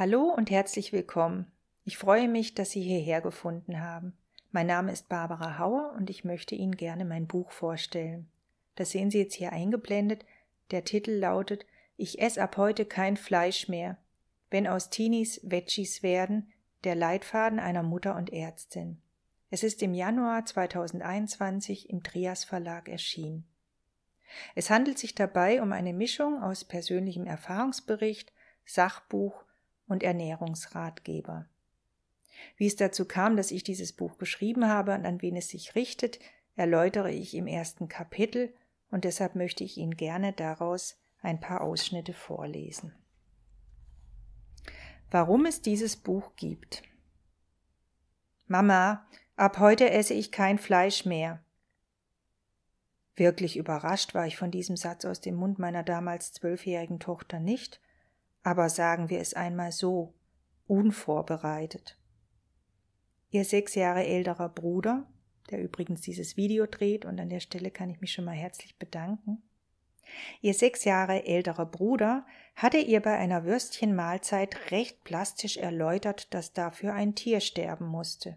Hallo und herzlich willkommen. Ich freue mich, dass Sie hierher gefunden haben. Mein Name ist Barbara Hauer und ich möchte Ihnen gerne mein Buch vorstellen. Das sehen Sie jetzt hier eingeblendet. Der Titel lautet Ich esse ab heute kein Fleisch mehr. Wenn aus Teenies Veggies werden, der Leitfaden einer Mutter und Ärztin. Es ist im Januar 2021 im Trias Verlag erschienen. Es handelt sich dabei um eine Mischung aus persönlichem Erfahrungsbericht, Sachbuch und Ernährungsratgeber. Wie es dazu kam, dass ich dieses Buch geschrieben habe und an wen es sich richtet, erläutere ich im ersten Kapitel und deshalb möchte ich Ihnen gerne daraus ein paar Ausschnitte vorlesen. Warum es dieses Buch gibt. Mama, ab heute esse ich kein Fleisch mehr. Wirklich überrascht war ich von diesem Satz aus dem Mund meiner damals zwölfjährigen Tochter nicht, aber sagen wir es einmal so, unvorbereitet. Ihr sechs Jahre älterer Bruder, der übrigens dieses Video dreht, und an der Stelle kann ich mich schon mal herzlich bedanken, Ihr sechs Jahre älterer Bruder hatte ihr bei einer Würstchenmahlzeit recht plastisch erläutert, dass dafür ein Tier sterben musste.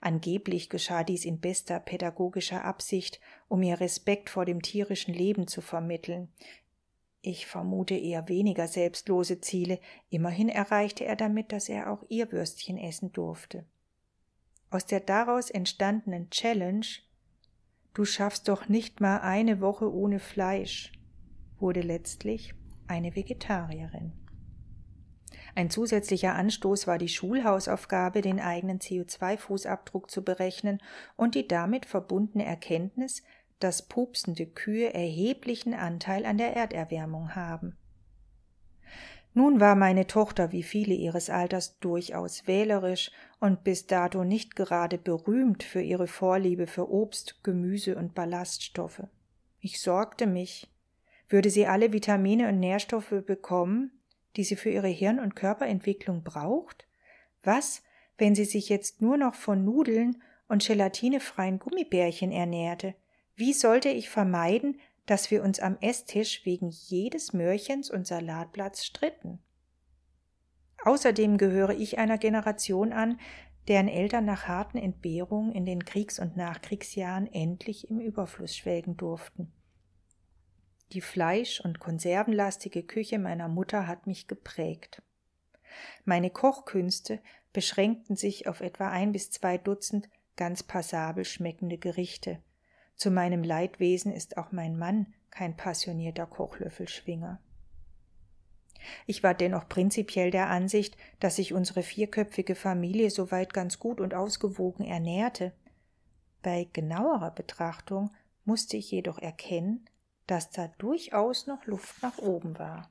Angeblich geschah dies in bester pädagogischer Absicht, um ihr Respekt vor dem tierischen Leben zu vermitteln, ich vermute eher weniger selbstlose Ziele, immerhin erreichte er damit, dass er auch ihr Würstchen essen durfte. Aus der daraus entstandenen Challenge Du schaffst doch nicht mal eine Woche ohne Fleisch wurde letztlich eine Vegetarierin. Ein zusätzlicher Anstoß war die Schulhausaufgabe, den eigenen CO2-Fußabdruck zu berechnen und die damit verbundene Erkenntnis, dass pupsende Kühe erheblichen Anteil an der Erderwärmung haben. Nun war meine Tochter wie viele ihres Alters durchaus wählerisch und bis dato nicht gerade berühmt für ihre Vorliebe für Obst, Gemüse und Ballaststoffe. Ich sorgte mich. Würde sie alle Vitamine und Nährstoffe bekommen, die sie für ihre Hirn- und Körperentwicklung braucht? Was, wenn sie sich jetzt nur noch von Nudeln und gelatinefreien Gummibärchen ernährte? Wie sollte ich vermeiden, dass wir uns am Esstisch wegen jedes Möhrchens und Salatblatts stritten? Außerdem gehöre ich einer Generation an, deren Eltern nach harten Entbehrungen in den Kriegs- und Nachkriegsjahren endlich im Überfluss schwelgen durften. Die fleisch- und konservenlastige Küche meiner Mutter hat mich geprägt. Meine Kochkünste beschränkten sich auf etwa ein bis zwei Dutzend ganz passabel schmeckende Gerichte, zu meinem Leidwesen ist auch mein Mann kein passionierter Kochlöffelschwinger. Ich war dennoch prinzipiell der Ansicht, dass sich unsere vierköpfige Familie soweit ganz gut und ausgewogen ernährte. Bei genauerer Betrachtung musste ich jedoch erkennen, dass da durchaus noch Luft nach oben war.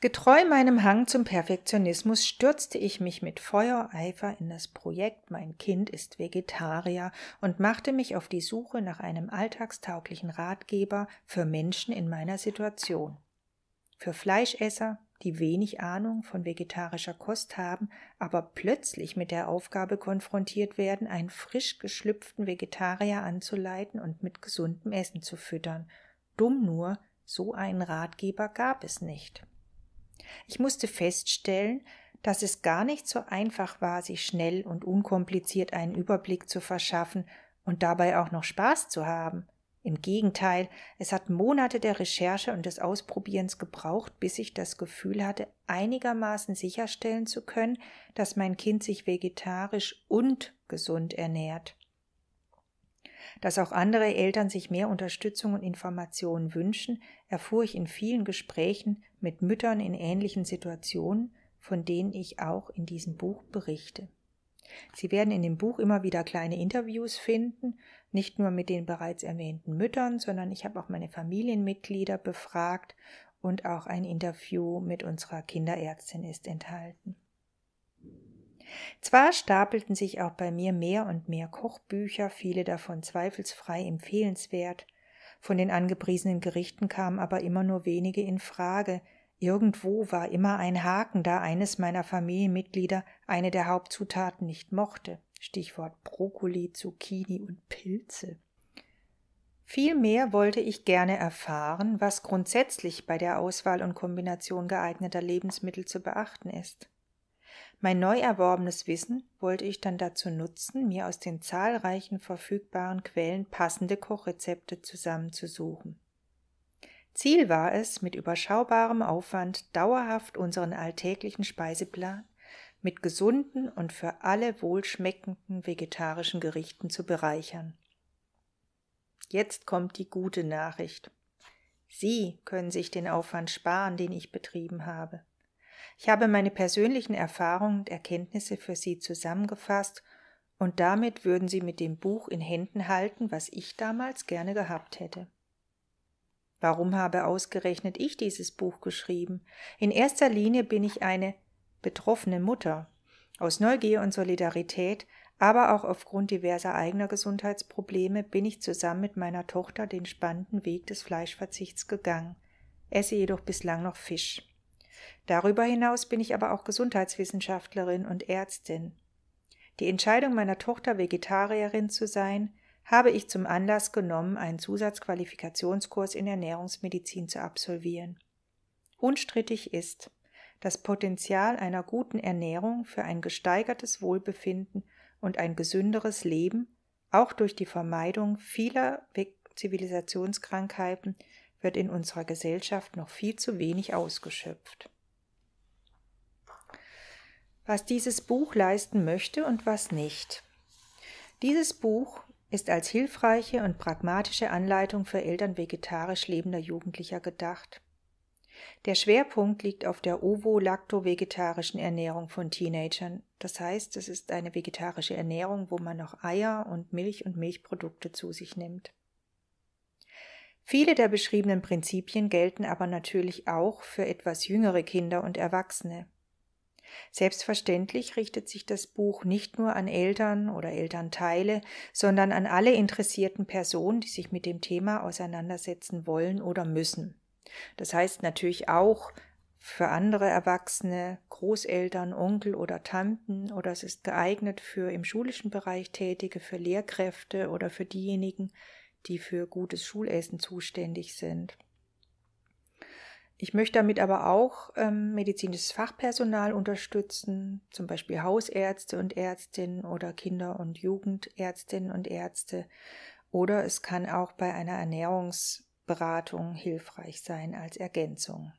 Getreu meinem Hang zum Perfektionismus stürzte ich mich mit Feuereifer in das Projekt Mein Kind ist Vegetarier und machte mich auf die Suche nach einem alltagstauglichen Ratgeber für Menschen in meiner Situation. Für Fleischesser, die wenig Ahnung von vegetarischer Kost haben, aber plötzlich mit der Aufgabe konfrontiert werden, einen frisch geschlüpften Vegetarier anzuleiten und mit gesundem Essen zu füttern. Dumm nur, so einen Ratgeber gab es nicht. Ich musste feststellen, dass es gar nicht so einfach war, sich schnell und unkompliziert einen Überblick zu verschaffen und dabei auch noch Spaß zu haben. Im Gegenteil, es hat Monate der Recherche und des Ausprobierens gebraucht, bis ich das Gefühl hatte, einigermaßen sicherstellen zu können, dass mein Kind sich vegetarisch und gesund ernährt. Dass auch andere Eltern sich mehr Unterstützung und Informationen wünschen, erfuhr ich in vielen Gesprächen mit Müttern in ähnlichen Situationen, von denen ich auch in diesem Buch berichte. Sie werden in dem Buch immer wieder kleine Interviews finden, nicht nur mit den bereits erwähnten Müttern, sondern ich habe auch meine Familienmitglieder befragt und auch ein Interview mit unserer Kinderärztin ist enthalten. Zwar stapelten sich auch bei mir mehr und mehr Kochbücher, viele davon zweifelsfrei empfehlenswert, von den angepriesenen Gerichten kamen aber immer nur wenige in Frage. Irgendwo war immer ein Haken, da eines meiner Familienmitglieder eine der Hauptzutaten nicht mochte. Stichwort Brokkoli, Zucchini und Pilze. Vielmehr wollte ich gerne erfahren, was grundsätzlich bei der Auswahl und Kombination geeigneter Lebensmittel zu beachten ist. Mein neu erworbenes Wissen wollte ich dann dazu nutzen, mir aus den zahlreichen verfügbaren Quellen passende Kochrezepte zusammenzusuchen. Ziel war es, mit überschaubarem Aufwand dauerhaft unseren alltäglichen Speiseplan mit gesunden und für alle wohlschmeckenden vegetarischen Gerichten zu bereichern. Jetzt kommt die gute Nachricht. Sie können sich den Aufwand sparen, den ich betrieben habe. Ich habe meine persönlichen Erfahrungen und Erkenntnisse für Sie zusammengefasst, und damit würden Sie mit dem Buch in Händen halten, was ich damals gerne gehabt hätte. Warum habe ausgerechnet ich dieses Buch geschrieben? In erster Linie bin ich eine betroffene Mutter. Aus Neugier und Solidarität, aber auch aufgrund diverser eigener Gesundheitsprobleme bin ich zusammen mit meiner Tochter den spannenden Weg des Fleischverzichts gegangen, esse jedoch bislang noch Fisch. Darüber hinaus bin ich aber auch Gesundheitswissenschaftlerin und Ärztin. Die Entscheidung meiner Tochter, Vegetarierin zu sein, habe ich zum Anlass genommen, einen Zusatzqualifikationskurs in Ernährungsmedizin zu absolvieren. Unstrittig ist, das Potenzial einer guten Ernährung für ein gesteigertes Wohlbefinden und ein gesünderes Leben, auch durch die Vermeidung vieler Zivilisationskrankheiten, wird in unserer Gesellschaft noch viel zu wenig ausgeschöpft. Was dieses Buch leisten möchte und was nicht. Dieses Buch ist als hilfreiche und pragmatische Anleitung für Eltern vegetarisch lebender Jugendlicher gedacht. Der Schwerpunkt liegt auf der ovo-lacto-vegetarischen Ernährung von Teenagern. Das heißt, es ist eine vegetarische Ernährung, wo man noch Eier und Milch und Milchprodukte zu sich nimmt. Viele der beschriebenen Prinzipien gelten aber natürlich auch für etwas jüngere Kinder und Erwachsene. Selbstverständlich richtet sich das Buch nicht nur an Eltern oder Elternteile, sondern an alle interessierten Personen, die sich mit dem Thema auseinandersetzen wollen oder müssen. Das heißt natürlich auch für andere Erwachsene, Großeltern, Onkel oder Tanten oder es ist geeignet für im schulischen Bereich Tätige, für Lehrkräfte oder für diejenigen, die für gutes Schulessen zuständig sind. Ich möchte damit aber auch ähm, medizinisches Fachpersonal unterstützen, zum Beispiel Hausärzte und Ärztinnen oder Kinder- und Jugendärztinnen und Ärzte. Oder es kann auch bei einer Ernährungsberatung hilfreich sein als Ergänzung.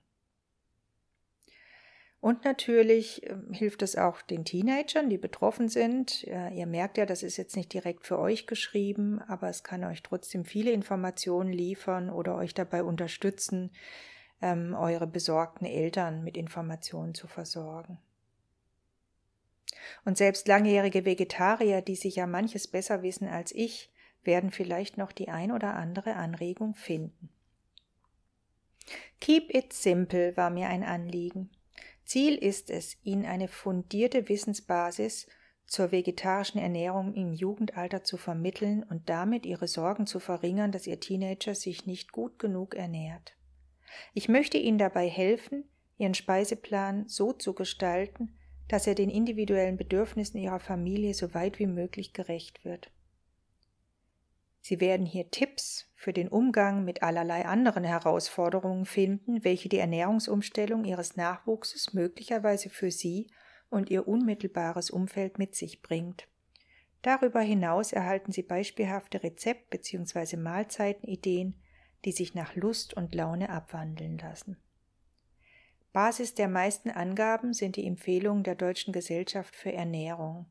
Und natürlich ähm, hilft es auch den Teenagern, die betroffen sind. Ihr merkt ja, das ist jetzt nicht direkt für euch geschrieben, aber es kann euch trotzdem viele Informationen liefern oder euch dabei unterstützen, ähm, eure besorgten Eltern mit Informationen zu versorgen. Und selbst langjährige Vegetarier, die sich ja manches besser wissen als ich, werden vielleicht noch die ein oder andere Anregung finden. Keep it simple war mir ein Anliegen. Ziel ist es, ihnen eine fundierte Wissensbasis zur vegetarischen Ernährung im Jugendalter zu vermitteln und damit ihre Sorgen zu verringern, dass ihr Teenager sich nicht gut genug ernährt. Ich möchte ihnen dabei helfen, ihren Speiseplan so zu gestalten, dass er den individuellen Bedürfnissen ihrer Familie so weit wie möglich gerecht wird. Sie werden hier Tipps für den Umgang mit allerlei anderen Herausforderungen finden, welche die Ernährungsumstellung Ihres Nachwuchses möglicherweise für Sie und Ihr unmittelbares Umfeld mit sich bringt. Darüber hinaus erhalten Sie beispielhafte Rezept- bzw. Mahlzeitenideen, die sich nach Lust und Laune abwandeln lassen. Basis der meisten Angaben sind die Empfehlungen der Deutschen Gesellschaft für Ernährung.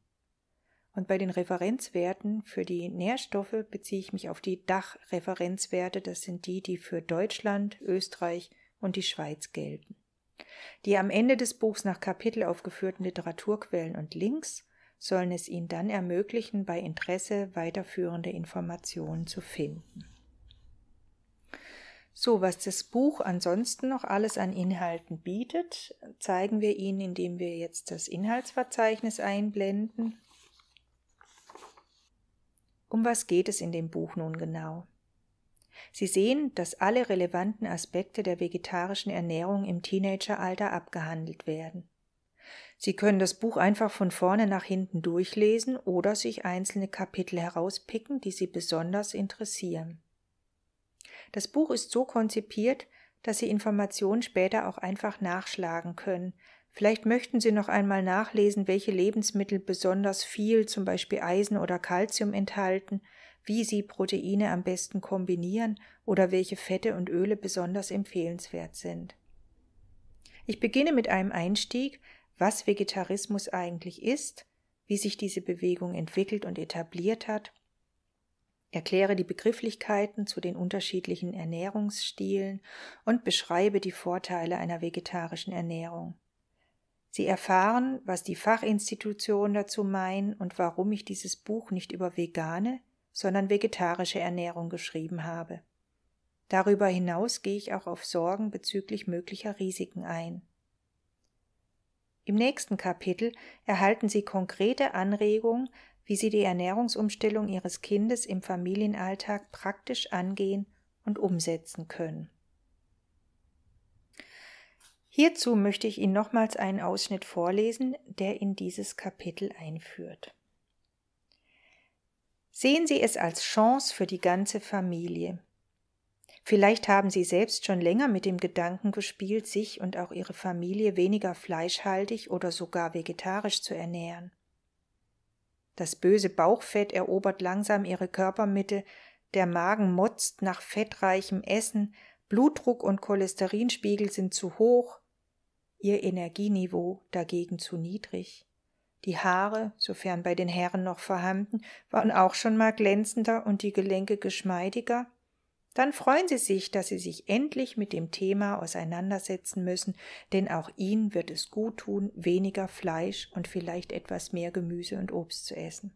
Und bei den Referenzwerten für die Nährstoffe beziehe ich mich auf die Dachreferenzwerte. Das sind die, die für Deutschland, Österreich und die Schweiz gelten. Die am Ende des Buchs nach Kapitel aufgeführten Literaturquellen und Links sollen es Ihnen dann ermöglichen, bei Interesse weiterführende Informationen zu finden. So, was das Buch ansonsten noch alles an Inhalten bietet, zeigen wir Ihnen, indem wir jetzt das Inhaltsverzeichnis einblenden. Um was geht es in dem Buch nun genau? Sie sehen, dass alle relevanten Aspekte der vegetarischen Ernährung im Teenageralter abgehandelt werden. Sie können das Buch einfach von vorne nach hinten durchlesen oder sich einzelne Kapitel herauspicken, die Sie besonders interessieren. Das Buch ist so konzipiert, dass Sie Informationen später auch einfach nachschlagen können, Vielleicht möchten Sie noch einmal nachlesen, welche Lebensmittel besonders viel, zum Beispiel Eisen oder Kalzium, enthalten, wie Sie Proteine am besten kombinieren oder welche Fette und Öle besonders empfehlenswert sind. Ich beginne mit einem Einstieg, was Vegetarismus eigentlich ist, wie sich diese Bewegung entwickelt und etabliert hat, erkläre die Begrifflichkeiten zu den unterschiedlichen Ernährungsstilen und beschreibe die Vorteile einer vegetarischen Ernährung. Sie erfahren, was die Fachinstitutionen dazu meinen und warum ich dieses Buch nicht über vegane, sondern vegetarische Ernährung geschrieben habe. Darüber hinaus gehe ich auch auf Sorgen bezüglich möglicher Risiken ein. Im nächsten Kapitel erhalten Sie konkrete Anregungen, wie Sie die Ernährungsumstellung Ihres Kindes im Familienalltag praktisch angehen und umsetzen können. Hierzu möchte ich Ihnen nochmals einen Ausschnitt vorlesen, der in dieses Kapitel einführt. Sehen Sie es als Chance für die ganze Familie. Vielleicht haben Sie selbst schon länger mit dem Gedanken gespielt, sich und auch Ihre Familie weniger fleischhaltig oder sogar vegetarisch zu ernähren. Das böse Bauchfett erobert langsam Ihre Körpermitte, der Magen motzt nach fettreichem Essen, Blutdruck und Cholesterinspiegel sind zu hoch, ihr Energieniveau dagegen zu niedrig. Die Haare, sofern bei den Herren noch vorhanden, waren auch schon mal glänzender und die Gelenke geschmeidiger. Dann freuen Sie sich, dass Sie sich endlich mit dem Thema auseinandersetzen müssen, denn auch Ihnen wird es gut tun, weniger Fleisch und vielleicht etwas mehr Gemüse und Obst zu essen.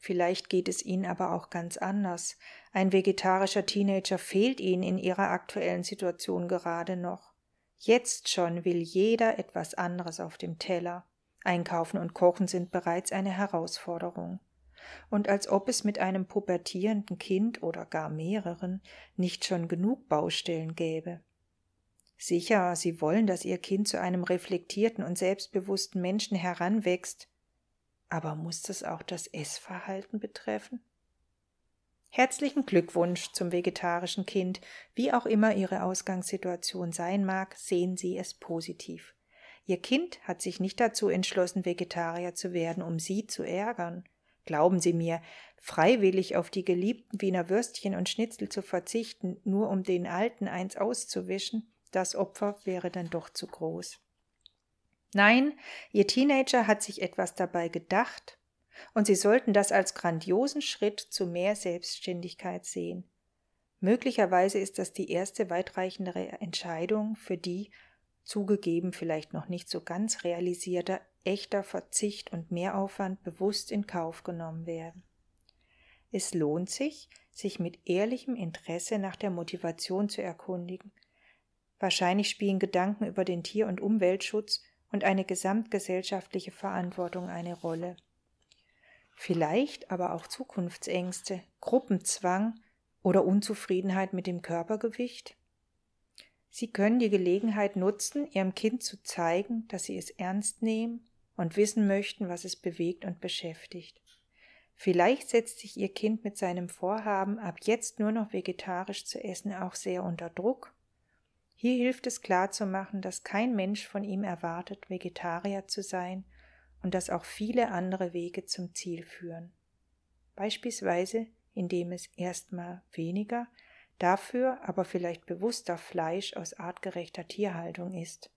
Vielleicht geht es Ihnen aber auch ganz anders. Ein vegetarischer Teenager fehlt Ihnen in Ihrer aktuellen Situation gerade noch. Jetzt schon will jeder etwas anderes auf dem Teller. Einkaufen und Kochen sind bereits eine Herausforderung. Und als ob es mit einem pubertierenden Kind oder gar mehreren nicht schon genug Baustellen gäbe. Sicher, sie wollen, dass ihr Kind zu einem reflektierten und selbstbewussten Menschen heranwächst. Aber muss das auch das Essverhalten betreffen? Herzlichen Glückwunsch zum vegetarischen Kind. Wie auch immer Ihre Ausgangssituation sein mag, sehen Sie es positiv. Ihr Kind hat sich nicht dazu entschlossen, Vegetarier zu werden, um Sie zu ärgern. Glauben Sie mir, freiwillig auf die geliebten Wiener Würstchen und Schnitzel zu verzichten, nur um den alten eins auszuwischen, das Opfer wäre dann doch zu groß. Nein, Ihr Teenager hat sich etwas dabei gedacht und sie sollten das als grandiosen Schritt zu mehr Selbstständigkeit sehen. Möglicherweise ist das die erste weitreichendere Entscheidung, für die, zugegeben vielleicht noch nicht so ganz realisierter, echter Verzicht und Mehraufwand bewusst in Kauf genommen werden. Es lohnt sich, sich mit ehrlichem Interesse nach der Motivation zu erkundigen. Wahrscheinlich spielen Gedanken über den Tier- und Umweltschutz und eine gesamtgesellschaftliche Verantwortung eine Rolle vielleicht aber auch Zukunftsängste, Gruppenzwang oder Unzufriedenheit mit dem Körpergewicht? Sie können die Gelegenheit nutzen, Ihrem Kind zu zeigen, dass Sie es ernst nehmen und wissen möchten, was es bewegt und beschäftigt. Vielleicht setzt sich Ihr Kind mit seinem Vorhaben, ab jetzt nur noch vegetarisch zu essen, auch sehr unter Druck. Hier hilft es klarzumachen, dass kein Mensch von ihm erwartet, Vegetarier zu sein und dass auch viele andere Wege zum Ziel führen. Beispielsweise, indem es erstmal weniger, dafür aber vielleicht bewusster Fleisch aus artgerechter Tierhaltung ist.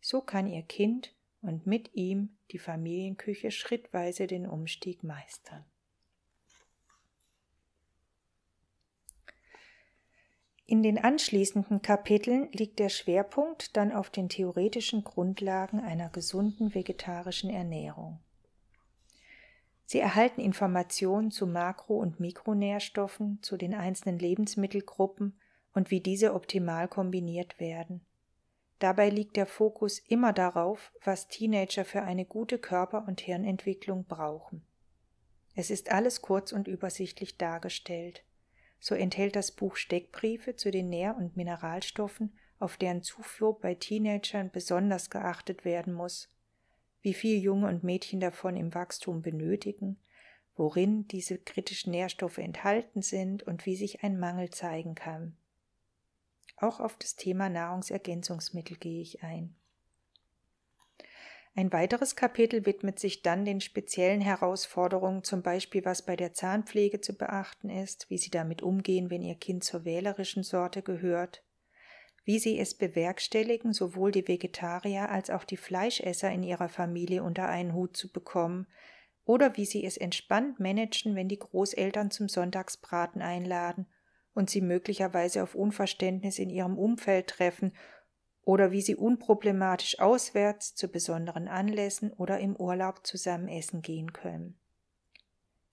So kann Ihr Kind und mit ihm die Familienküche schrittweise den Umstieg meistern. In den anschließenden Kapiteln liegt der Schwerpunkt dann auf den theoretischen Grundlagen einer gesunden vegetarischen Ernährung. Sie erhalten Informationen zu Makro- und Mikronährstoffen, zu den einzelnen Lebensmittelgruppen und wie diese optimal kombiniert werden. Dabei liegt der Fokus immer darauf, was Teenager für eine gute Körper- und Hirnentwicklung brauchen. Es ist alles kurz und übersichtlich dargestellt. So enthält das Buch Steckbriefe zu den Nähr- und Mineralstoffen, auf deren Zufuhr bei Teenagern besonders geachtet werden muss, wie viel Junge und Mädchen davon im Wachstum benötigen, worin diese kritischen Nährstoffe enthalten sind und wie sich ein Mangel zeigen kann. Auch auf das Thema Nahrungsergänzungsmittel gehe ich ein. Ein weiteres Kapitel widmet sich dann den speziellen Herausforderungen, zum Beispiel was bei der Zahnpflege zu beachten ist, wie Sie damit umgehen, wenn Ihr Kind zur wählerischen Sorte gehört, wie Sie es bewerkstelligen, sowohl die Vegetarier als auch die Fleischesser in Ihrer Familie unter einen Hut zu bekommen, oder wie Sie es entspannt managen, wenn die Großeltern zum Sonntagsbraten einladen und Sie möglicherweise auf Unverständnis in Ihrem Umfeld treffen oder wie sie unproblematisch auswärts zu besonderen Anlässen oder im Urlaub zusammen essen gehen können.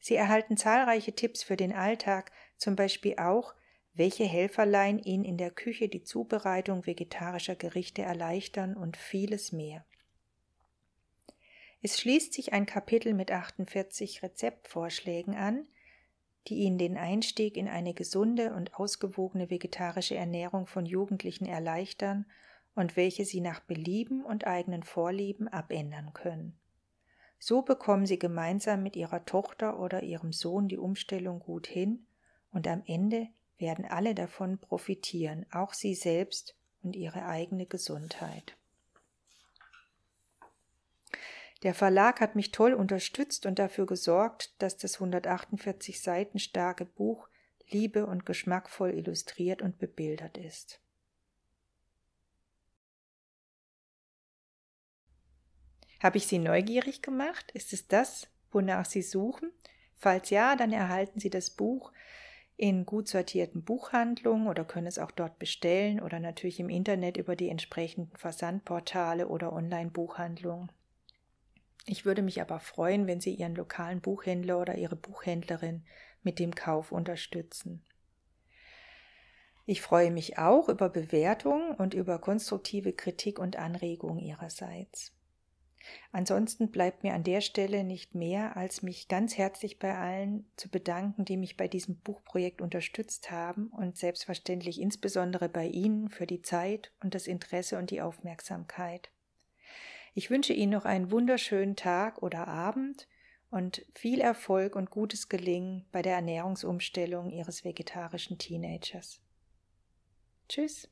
Sie erhalten zahlreiche Tipps für den Alltag, zum Beispiel auch, welche Helferlein ihnen in der Küche die Zubereitung vegetarischer Gerichte erleichtern und vieles mehr. Es schließt sich ein Kapitel mit 48 Rezeptvorschlägen an, die Ihnen den Einstieg in eine gesunde und ausgewogene vegetarische Ernährung von Jugendlichen erleichtern und welche Sie nach Belieben und eigenen Vorlieben abändern können. So bekommen Sie gemeinsam mit Ihrer Tochter oder Ihrem Sohn die Umstellung gut hin und am Ende werden alle davon profitieren, auch Sie selbst und Ihre eigene Gesundheit. Der Verlag hat mich toll unterstützt und dafür gesorgt, dass das 148 Seiten starke Buch liebe und geschmackvoll illustriert und bebildert ist. Habe ich Sie neugierig gemacht? Ist es das, wonach Sie suchen? Falls ja, dann erhalten Sie das Buch in gut sortierten Buchhandlungen oder können es auch dort bestellen oder natürlich im Internet über die entsprechenden Versandportale oder Online-Buchhandlungen. Ich würde mich aber freuen, wenn Sie Ihren lokalen Buchhändler oder Ihre Buchhändlerin mit dem Kauf unterstützen. Ich freue mich auch über Bewertungen und über konstruktive Kritik und Anregungen Ihrerseits. Ansonsten bleibt mir an der Stelle nicht mehr, als mich ganz herzlich bei allen zu bedanken, die mich bei diesem Buchprojekt unterstützt haben und selbstverständlich insbesondere bei Ihnen für die Zeit und das Interesse und die Aufmerksamkeit. Ich wünsche Ihnen noch einen wunderschönen Tag oder Abend und viel Erfolg und gutes Gelingen bei der Ernährungsumstellung Ihres vegetarischen Teenagers. Tschüss.